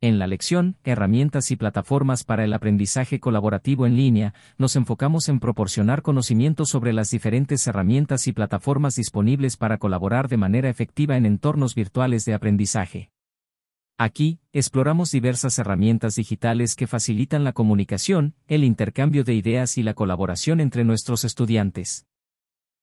En la lección, Herramientas y plataformas para el aprendizaje colaborativo en línea, nos enfocamos en proporcionar conocimiento sobre las diferentes herramientas y plataformas disponibles para colaborar de manera efectiva en entornos virtuales de aprendizaje. Aquí, exploramos diversas herramientas digitales que facilitan la comunicación, el intercambio de ideas y la colaboración entre nuestros estudiantes.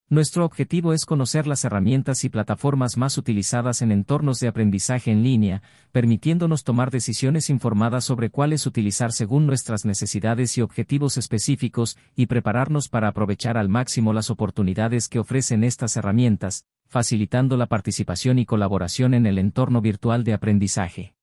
Nuestro objetivo es conocer las herramientas y plataformas más utilizadas en entornos de aprendizaje en línea, permitiéndonos tomar decisiones informadas sobre cuáles utilizar según nuestras necesidades y objetivos específicos, y prepararnos para aprovechar al máximo las oportunidades que ofrecen estas herramientas, facilitando la participación y colaboración en el entorno virtual de aprendizaje.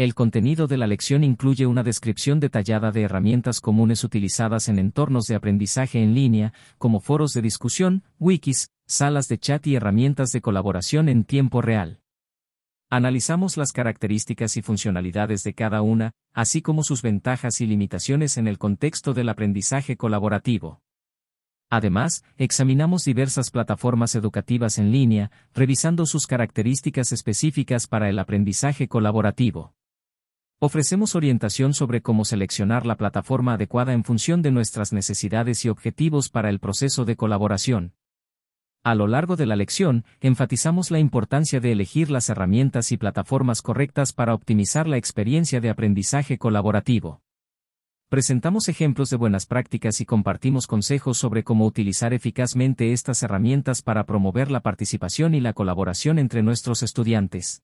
El contenido de la lección incluye una descripción detallada de herramientas comunes utilizadas en entornos de aprendizaje en línea, como foros de discusión, wikis, salas de chat y herramientas de colaboración en tiempo real. Analizamos las características y funcionalidades de cada una, así como sus ventajas y limitaciones en el contexto del aprendizaje colaborativo. Además, examinamos diversas plataformas educativas en línea, revisando sus características específicas para el aprendizaje colaborativo. Ofrecemos orientación sobre cómo seleccionar la plataforma adecuada en función de nuestras necesidades y objetivos para el proceso de colaboración. A lo largo de la lección, enfatizamos la importancia de elegir las herramientas y plataformas correctas para optimizar la experiencia de aprendizaje colaborativo. Presentamos ejemplos de buenas prácticas y compartimos consejos sobre cómo utilizar eficazmente estas herramientas para promover la participación y la colaboración entre nuestros estudiantes.